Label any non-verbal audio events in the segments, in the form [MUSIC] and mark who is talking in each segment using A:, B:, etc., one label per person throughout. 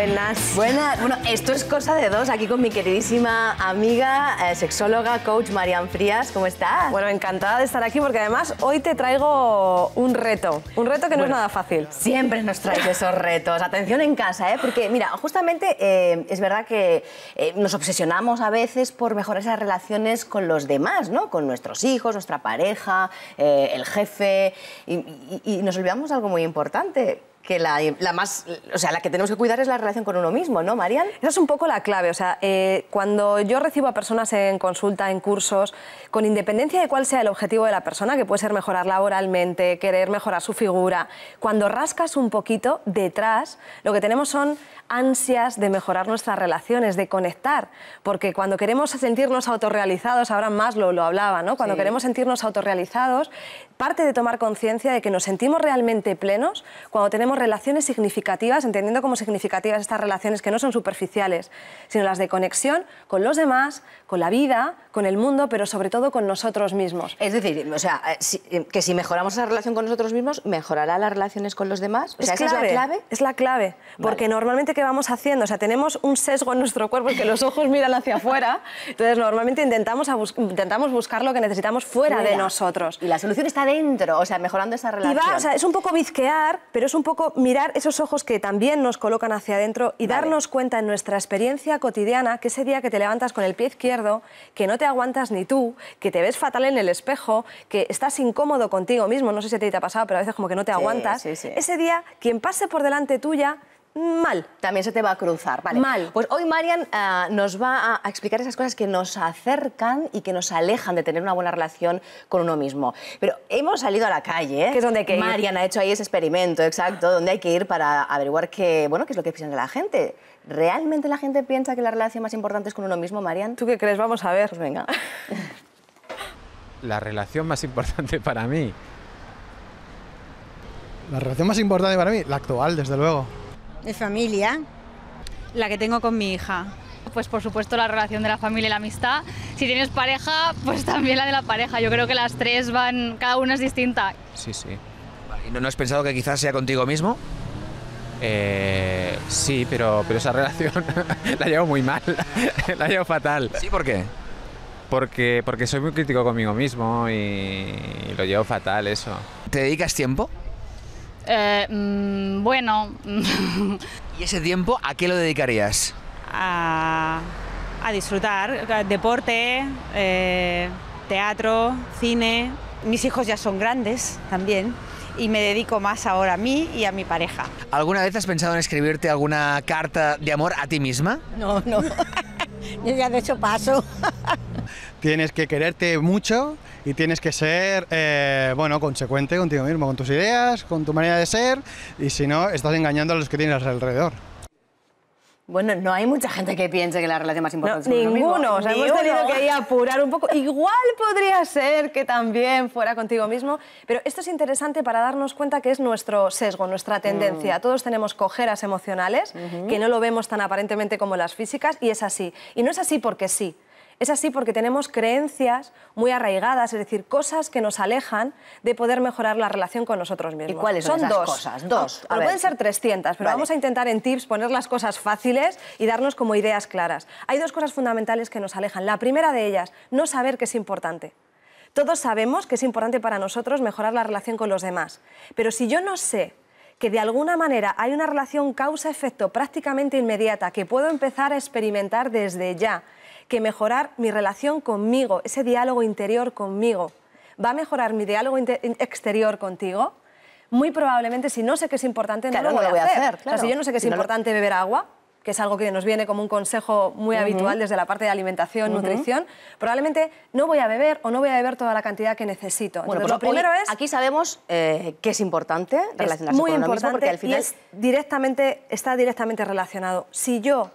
A: Buenas. Bueno, esto es cosa de dos, aquí con mi queridísima amiga, eh, sexóloga, coach Marian Frías. ¿Cómo estás? Bueno, encantada de estar aquí porque además hoy te traigo un reto. Un reto que no es nada fácil. Siempre nos traes esos retos. Atención en casa, ¿eh? Porque mira, justamente eh, es verdad que eh, nos obsesionamos a veces por mejorar esas relaciones con los demás, ¿no? Con nuestros hijos, nuestra pareja, el jefe. Y, y nos olvidamos de algo muy importante que la, más, o sea, la que tenemos que cuidar es la relación con uno mismo, ¿no, Marian? Esa es un poco la clave, o sea, eh, cuando yo recibo a personas en consulta, en cursos, con independencia de cuál sea el objetivo de la persona, que puede ser mejorar laboralmente, querer mejorar su figura, cuando rascas un poquito detrás, lo que tenemos son ansias de mejorar nuestras relaciones, de conectar, porque cuando queremos sentirnos autorrealizados, ahora más lo, lo hablaba, ¿no? Cuando queremos sentirnos autorrealizados, parte de tomar conciencia de que nos sentimos realmente plenos cuando tenemos relaciones significativas, entendiendo como significativas estas relaciones que no son superficiales, sino las de conexión con los demás, con la vida, con el mundo, pero sobre todo con nosotros mismos. Es decir, o sea, eh, eh, que si mejoramos esa relación con nosotros mismos, mejorará las relaciones con los demás. es la clave? Es la clave, porque normalmente ¿qué vamos haciendo? O sea, tenemos un sesgo en nuestro cuerpo, que los ojos miran hacia afuera, entonces normalmente intentamos, intentamos buscar lo que necesitamos fuera, de nosotros. Y la solución está dentro, o sea, mejorando esa relación. es un poco bizquear, pero es un poco mirar esos ojos que también nos colocan hacia adentro y darnos cuenta en nuestra experiencia cotidiana que ese día que te levantas con el pie izquierdo, que no te aguantas ni tú, que te ves fatal en el espejo, que estás incómodo contigo mismo, no sé si te, te ha pasado, pero a veces como que no te aguantas, ese día quien pase por delante tuya Mal. También se te va a cruzar, Mal. Pues hoy Marian eh, nos va a explicar esas cosas que nos acercan y que nos alejan de tener una buena relación con uno mismo. Pero hemos salido a la calle, ¿eh? es donde que Marian ha hecho ahí ese experimento, exacto, donde hay que ir para averiguar qué, bueno, qué es lo que piensa la gente. ¿Realmente la gente piensa que la relación más importante es con uno mismo, Marian? ¿Tú qué crees? Vamos a ver. Pues venga. la relación más importante para mí. La relación más importante para mí, la actual, desde luego de familia. La que tengo con mi hija. Pues por supuesto la relación de la familia y la amistad. Si tienes pareja, pues también la de la pareja. Yo creo que las tres van, cada una es distinta. Sí, sí. no, has pensado que quizás sea contigo mismo? Eh, sí, pero, pero esa relación [LAUGHS] la llevo muy mal, [LAUGHS] la llevo fatal. ¿Sí? ¿Por qué? Porque, porque soy muy crítico conmigo mismo y lo llevo fatal eso. ¿Te dedicas tiempo? Eh, mm, bueno. [LAUGHS] ¿Y ese tiempo a qué lo dedicarías? A, disfrutar, eh, deporte, eh, teatro, cine. Mis hijos ya son grandes también y me dedico más ahora a mí y a mi pareja. ¿Alguna vez has pensado en escribirte alguna carta de amor a ti misma? No, no. [LAUGHS] Yo ya de hecho paso. [LAUGHS] tienes que quererte mucho y tienes que ser, eh, bueno, consecuente contigo mismo, con tus ideas, con tu manera de ser, y si no, estás engañando a los que tienes alrededor. Bueno, no hay mucha gente que piense que la relación más importante ninguno. O sea, hemos tenido que ahí apurar un poco. [LAUGHS] Igual podría ser que también fuera contigo mismo, pero esto es interesante para darnos cuenta que es nuestro sesgo, nuestra mm. tendencia. Todos tenemos cojeras emocionales que no lo vemos tan aparentemente como las físicas y es así. Y no es así porque sí es así porque tenemos creencias muy arraigadas, es decir, cosas que nos alejan de poder mejorar la relación con nosotros mismos. ¿Y cuáles son, dos? cosas? Dos. Ah, pueden ser 300, pero vamos a intentar en tips poner las cosas fáciles y darnos como ideas claras. Hay dos cosas fundamentales que nos alejan. La primera de ellas, no saber qué es importante. Todos sabemos que es importante para nosotros mejorar la relación con los demás, pero si yo no sé que de alguna manera hay una relación causa-efecto prácticamente inmediata que puedo empezar a experimentar desde ya que mejorar mi relación conmigo, ese diálogo interior conmigo. ¿Va a mejorar mi diálogo exterior contigo? Muy probablemente, si no sé que es importante, no, lo, voy a hacer. si yo no sé que es importante beber agua, que es algo que nos viene como un consejo muy habitual desde la parte de alimentación, nutrición, probablemente no voy a beber o no voy a beber toda la cantidad que necesito. Bueno, pues lo primero es... Aquí sabemos eh, que es importante relacionarse es muy con importante porque al final... Y es directamente, está directamente relacionado. Si yo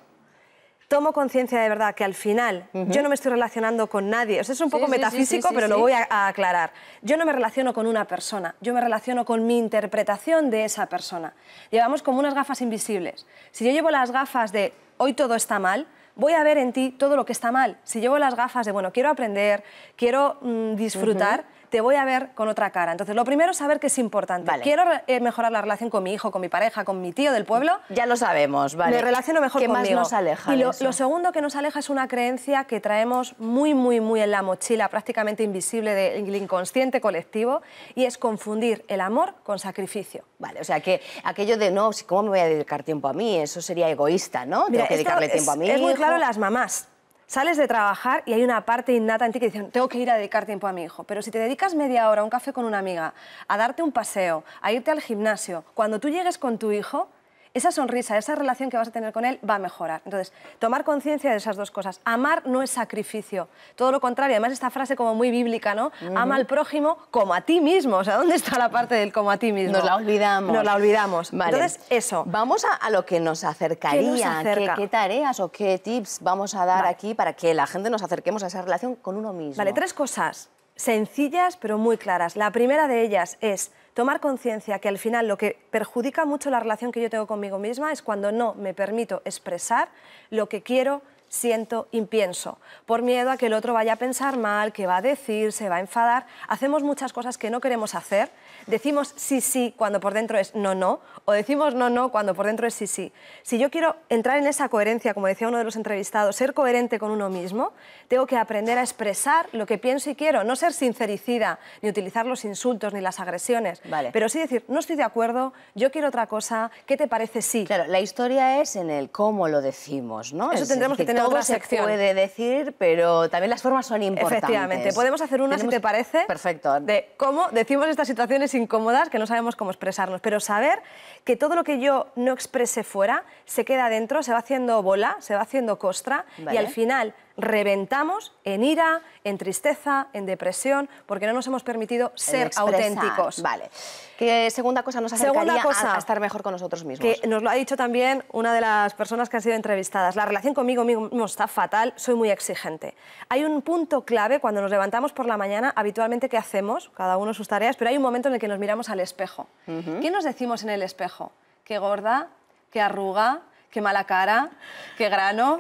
A: tomo conciencia de verdad que al final yo no me estoy relacionando con nadie. es un poco metafísico, pero lo voy a, aclarar. Yo no me relaciono con una persona, yo me relaciono con mi interpretación de esa persona. Llevamos como unas gafas invisibles. Si yo llevo las gafas de hoy todo está mal, voy a ver en ti todo lo que está mal. Si llevo las gafas de, bueno, quiero aprender, quiero mm, disfrutar te voy a ver con otra cara. Entonces, lo primero es saber que es importante. Quiero eh, mejorar la relación con mi hijo, con mi pareja, con mi tío del pueblo. Ya lo sabemos, vale. Me relaciono mejor conmigo. más nos aleja Y lo, segundo que nos aleja es una creencia que traemos muy, muy, muy en la mochila, prácticamente invisible del inconsciente colectivo, y es confundir el amor con sacrificio. Vale, o sea, que aquello de no, ¿cómo me voy a dedicar tiempo a mí? Eso sería egoísta, ¿no? que dedicarle tiempo a mí. Es muy claro las mamás. Sales de trabajar y hay una parte innata en ti que dice, tengo que ir a dedicar tiempo a mi hijo. Pero si te dedicas media hora a un café con una amiga, a darte un paseo, a irte al gimnasio, cuando tú llegues con tu hijo, esa sonrisa, esa relación que vas a tener con él va a mejorar. Entonces, tomar conciencia de esas dos cosas. Amar no es sacrificio, todo lo contrario. Además, esta frase como muy bíblica, ¿no? Ama al prójimo como a ti mismo. O sea, ¿dónde está la parte del como a ti mismo? Nos la olvidamos. Nos la olvidamos. Entonces, eso. Vamos a, lo que nos acercaría. ¿Qué, tareas o qué tips vamos a dar aquí para que la gente nos acerquemos a esa relación con uno mismo? Vale, tres cosas sencillas pero muy claras. La primera de ellas es tomar conciencia que al final lo que perjudica mucho la relación que yo tengo conmigo misma es cuando no me permito expresar lo que quiero siento, impienso. Por miedo a que el otro vaya a pensar mal, que va a decir, se va a enfadar, hacemos muchas cosas que no queremos hacer, decimos sí, sí cuando por dentro es no, no, o decimos no, no cuando por dentro es sí, sí. Si yo quiero entrar en esa coherencia, como decía uno de los entrevistados, ser coherente con uno mismo, tengo que aprender a expresar lo que pienso y quiero, no ser sincericida, ni utilizar los insultos ni las agresiones, vale. pero sí decir, no estoy de acuerdo, yo quiero otra cosa, ¿qué te parece sí? Claro, la historia es en el cómo lo decimos, ¿no? Eso tendremos que tener otra sección. se puede decir, pero también las formas son importantes. Efectivamente. Podemos hacer una, si te parece. Perfecto. De cómo decimos estas situaciones incómodas que no sabemos cómo expresarnos, pero saber que todo lo que yo no exprese fuera se queda dentro, se va haciendo bola, se va haciendo costra y al final reventamos en ira, en tristeza, en depresión, porque no nos hemos permitido ser auténticos. Vale. Que segunda cosa nos acercaría a, estar mejor con nosotros mismos. Que nos lo ha dicho también una de las personas que han sido entrevistadas. La relación conmigo mismo está fatal, soy muy exigente. Hay un punto clave cuando nos levantamos por la mañana, habitualmente que hacemos, cada uno sus tareas, pero hay un momento en el que nos miramos al espejo. ¿Qué nos decimos en el espejo? ¿Qué gorda, ¿Qué arruga, qué mala cara, qué grano,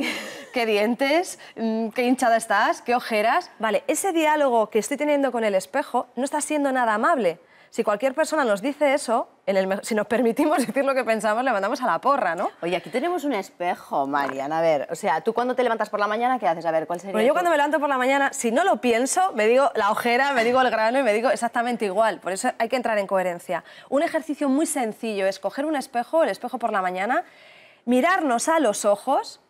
A: qué dientes, mm, qué hinchada estás, qué ojeras. Vale, ese diálogo que estoy teniendo con el espejo no está siendo nada amable. Si cualquier persona nos dice eso, si nos permitimos [LAUGHS] decir lo que pensamos, le mandamos a la porra, ¿no? Oye, aquí tenemos un espejo, Mariana. A ver, o sea, ¿tú cuando te levantas por la mañana qué haces? A ver, ¿cuál sería? Bueno, yo cuando me levanto por la mañana, si no lo pienso, me digo la ojera, me digo el grano y me digo exactamente igual. Por eso hay que entrar en coherencia. Un ejercicio muy sencillo es coger un espejo, el espejo por la mañana, mirarnos a los ojos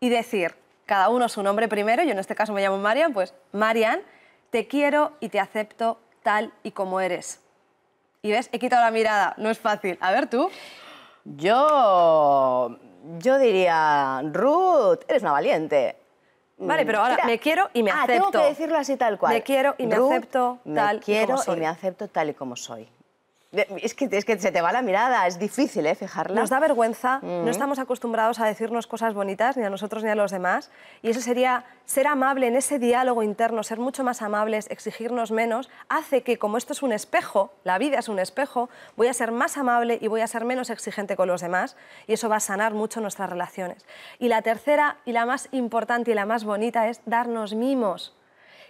A: y decir, cada uno su nombre primero, yo en este caso me llamo Marian, pues Marian, te quiero y te acepto tal y como eres. Y ves, he quitado la mirada, no es fácil. A ver tú. Yo, yo diría, Ruth, eres una valiente. Vale, pero ahora me quiero y me ah, acepto. Tengo que decirlo así tal cual. Me quiero y me acepto tal quiero y, como soy. y me acepto tal y como soy. Es que, se te va la mirada, es difícil ¿eh? fijarla. Nos da vergüenza, no mm. estamos acostumbrados a decirnos cosas bonitas, ni a nosotros ni a los demás, y eso sería ser amable en ese diálogo interno, ser mucho más amables, exigirnos menos, hace que como esto es un espejo, la vida es un espejo, voy a ser más amable y voy a ser menos exigente con los demás, y eso va a sanar mucho nuestras relaciones. Y la tercera, y la más importante y la más bonita, es darnos mimos.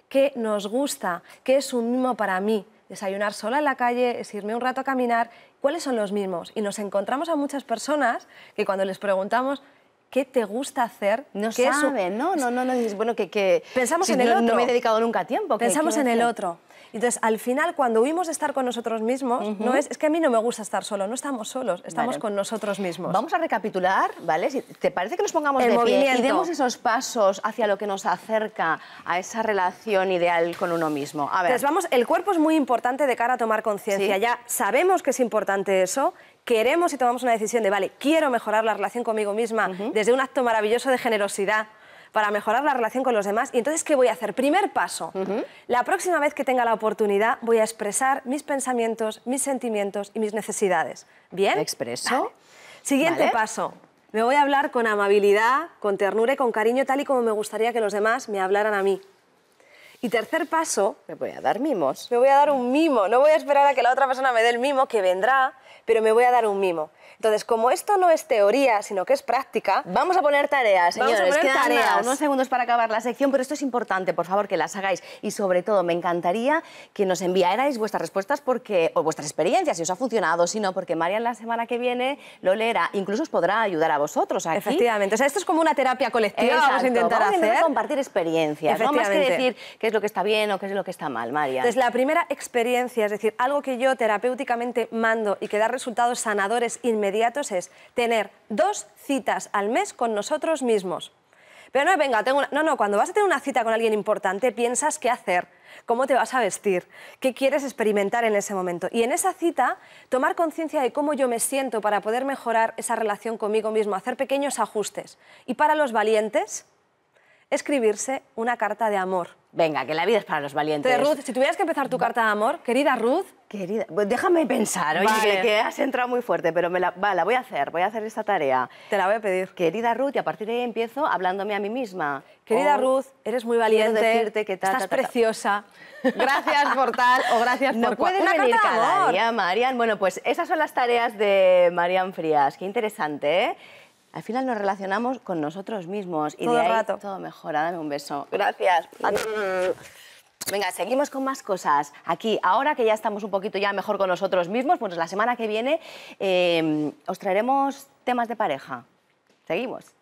A: ¿Qué nos gusta? ¿Qué es un mimo para mí? desayunar sola en la calle, es irme un rato a caminar, ¿cuáles son los mismos? Y nos encontramos a muchas personas que cuando les preguntamos, qué te gusta hacer. No saben, ¿no? No, no, bueno, que... Pensamos en el otro. No me he dedicado nunca tiempo. Pensamos en el otro. Entonces, al final, cuando huimos de estar con nosotros mismos, no es, que a mí no me gusta estar solo, no estamos solos, estamos con nosotros mismos. Vamos a recapitular, ¿vale? Si te parece que nos pongamos de movimiento. pie y demos esos pasos hacia lo que nos acerca a esa relación ideal con uno mismo. A ver. Entonces, vamos, el cuerpo es muy importante de cara a tomar conciencia. Ya sabemos que es importante eso, queremos y tomamos una decisión de, vale, quiero mejorar la relación conmigo misma desde un acto maravilloso de generosidad para mejorar la relación con los demás. Y entonces, ¿qué voy a hacer? Primer paso. La próxima vez que tenga la oportunidad voy a expresar mis pensamientos, mis sentimientos y mis necesidades. ¿Bien? Expreso. Siguiente paso. Me voy a hablar con amabilidad, con ternura y con cariño, tal y como me gustaría que los demás me hablaran a mí. Y tercer paso... Me voy a dar mimos. Me voy a dar un mimo. No voy a esperar a que la otra persona me dé el mimo, que vendrá, pero me voy a dar un mimo. Entonces, como esto no es teoría, sino que es práctica, vamos a poner tareas, señores. Vamos a tareas. unos segundos para acabar la sección, pero esto es importante, por favor, que las hagáis. Y sobre todo, me encantaría que nos enviarais vuestras respuestas porque, o vuestras experiencias, si os ha funcionado, si no, porque María la semana que viene lo leerá, incluso os podrá ayudar a vosotros aquí. Efectivamente, o sea, esto es como una terapia colectiva, vamos a intentar hacer. compartir experiencias, no más que decir qué es lo que está bien o qué es lo que está mal, María. Entonces, la primera experiencia, es decir, algo que yo terapéuticamente mando y que da resultados sanadores inmediatos, es tener dos citas al mes con nosotros mismos. Pero no, venga, no, no, cuando vas a tener una cita con alguien importante, piensas qué hacer, cómo te vas a vestir, qué quieres experimentar en ese momento. Y en esa cita, tomar conciencia de cómo yo me siento para poder mejorar esa relación conmigo mismo, hacer pequeños ajustes. Y para los valientes, escribirse una carta de amor. Venga, que la vida es para los valientes. Ruth, si tuvieras que empezar tu carta de amor, querida Ruth... Querida, pues déjame pensar, oye, que, has entrado muy fuerte, pero me la, va, voy a hacer, voy a hacer esta tarea. Te la voy a pedir. Querida Ruth, y a partir de ahí empiezo hablándome a mí misma. Querida oh, Ruth, eres muy valiente, decirte que estás preciosa, gracias por tal o gracias no por puedes venir cada Marian. Bueno, pues esas son las tareas de Marian Frías. Qué interesante, ¿eh? Al final nos relacionamos con nosotros mismos y todo de rato. todo mejora. Dame un beso. Gracias. Venga, seguimos con más cosas. Aquí, ahora que ya estamos un poquito ya mejor con nosotros mismos, pues la semana que viene eh, os traeremos temas de pareja. Seguimos.